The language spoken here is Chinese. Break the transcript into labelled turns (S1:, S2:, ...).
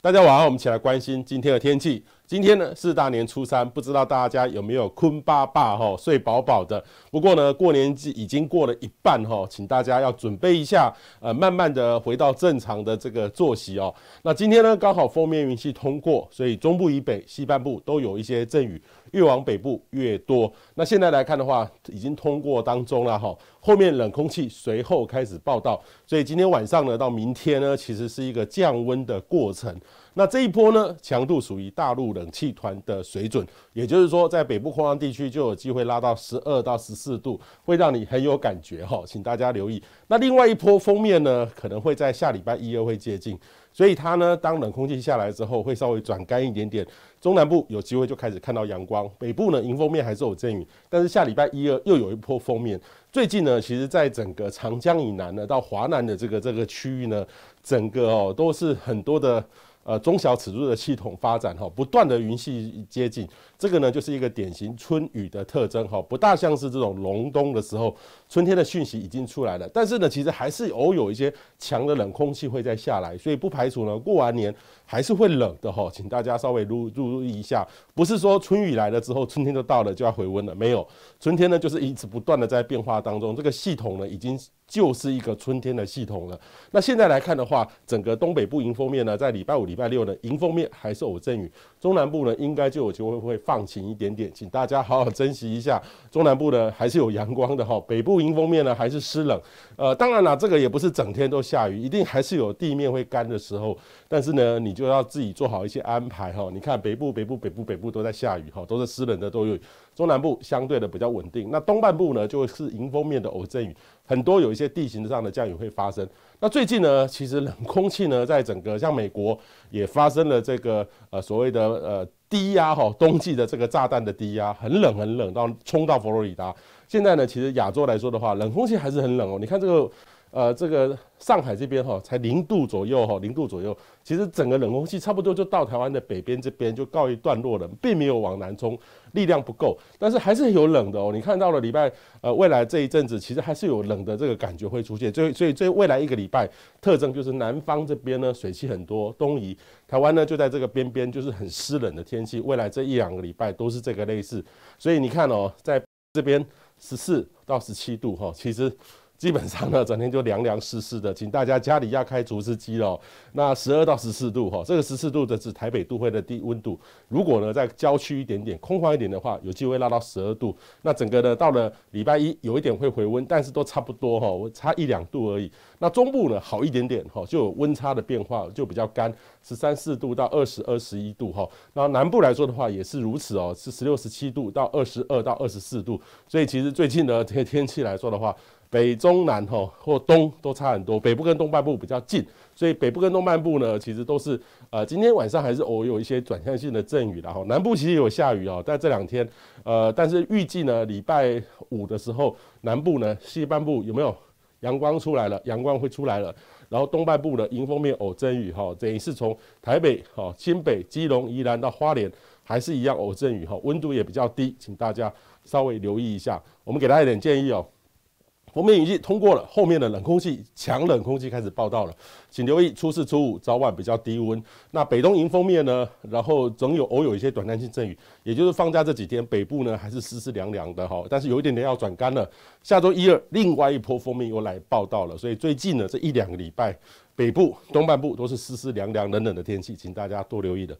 S1: 大家晚上我们一起来关心今天的天气。今天呢是大年初三，不知道大家有没有困巴巴哈睡饱饱的？不过呢，过年季已经过了一半哈，请大家要准备一下，呃，慢慢的回到正常的这个作息哦。那今天呢，刚好封面云系通过，所以中部以北、西半部都有一些阵雨，越往北部越多。那现在来看的话，已经通过当中了哈，后面冷空气随后开始报道，所以今天晚上呢到明天呢，其实是一个降温的过程。那这一波呢，强度属于大陆的。冷气团的水准，也就是说，在北部空旷地区就有机会拉到十二到十四度，会让你很有感觉哈，请大家留意。那另外一波封面呢，可能会在下礼拜一、二会接近，所以它呢，当冷空气下来之后，会稍微转干一点点。中南部有机会就开始看到阳光，北部呢，迎风面还是有阵雨，但是下礼拜一、二又有一波封面。最近呢，其实在整个长江以南呢，到华南的这个这个区域呢，整个哦都是很多的。呃，中小尺度的系统发展哈，不断的云系接近，这个呢就是一个典型春雨的特征哈，不大像是这种隆冬的时候，春天的讯息已经出来了，但是呢，其实还是偶有一些强的冷空气会再下来，所以不排除呢过完年。还是会冷的哈，请大家稍微注注意一下，不是说春雨来了之后春天就到了就要回温了，没有，春天呢就是一直不断的在变化当中，这个系统呢已经就是一个春天的系统了。那现在来看的话，整个东北部迎风面呢，在礼拜五、礼拜六呢迎风面还是有阵雨，中南部呢应该就有机会会放晴一点点，请大家好好珍惜一下，中南部呢还是有阳光的哈，北部迎风面呢还是湿冷，呃，当然了，这个也不是整天都下雨，一定还是有地面会干的时候，但是呢你。就要自己做好一些安排哈。你看北部、北部、北部、北部都在下雨哈，都是湿冷的都有。中南部相对的比较稳定。那东半部呢，就是迎风面的偶阵雨，很多有一些地形上的降雨会发生。那最近呢，其实冷空气呢，在整个像美国也发生了这个呃所谓的呃低压哈，冬季的这个炸弹的低压，很冷很冷到冲到佛罗里达。现在呢，其实亚洲来说的话，冷空气还是很冷哦。你看这个。呃，这个上海这边哈，才零度左右哈，零度左右。其实整个冷空气差不多就到台湾的北边这边就告一段落了，并没有往南冲，力量不够。但是还是有冷的哦，你看到了礼拜呃，未来这一阵子其实还是有冷的这个感觉会出现。最所以最未来一个礼拜特征就是南方这边呢水汽很多，东移，台湾呢就在这个边边，就是很湿冷的天气。未来这一两个礼拜都是这个类似。所以你看哦，在这边十四到十七度哈，其实。基本上呢，整天就凉凉湿湿的，请大家家里要开除湿机喽。那十二到十四度哈，这个十四度的是台北都会的低温度。如果呢在郊区一点点，空旷一点的话，有机会拉到十二度。那整个呢，到了礼拜一有一点会回温，但是都差不多哈，差一两度而已。那中部呢好一点点哈，就有温差的变化，就比较干，十三四度到二十二十一度哈。那南部来说的话也是如此哦，是十六十七度到二十二到二十四度。所以其实最近的这些天气来说的话，北中南哈或东都差很多，北部跟东半部比较近，所以北部跟东半部呢，其实都是呃今天晚上还是偶有一些转向性的阵雨的后南部其实有下雨哦，但这两天呃，但是预计呢，礼拜五的时候南部呢西半部有没有阳光出来了？阳光会出来了，然后东半部呢迎风面偶阵雨哈，等于是从台北哈、新北基隆宜兰到花莲还是一样偶阵雨哈，温度也比较低，请大家稍微留意一下，我们给大家一点建议哦。我面雨季通过了，后面的冷空气强冷空气开始报道了，请留意初四初五早晚比较低温。那北东迎方面呢，然后总有偶有一些短暂性阵雨，也就是放假这几天北部呢还是湿湿凉凉的哈，但是有一点点要转干了。下周一二另外一波蜂面又来报道了，所以最近呢这一两个礼拜北部东半部都是湿湿凉凉冷冷的天气，请大家多留意的。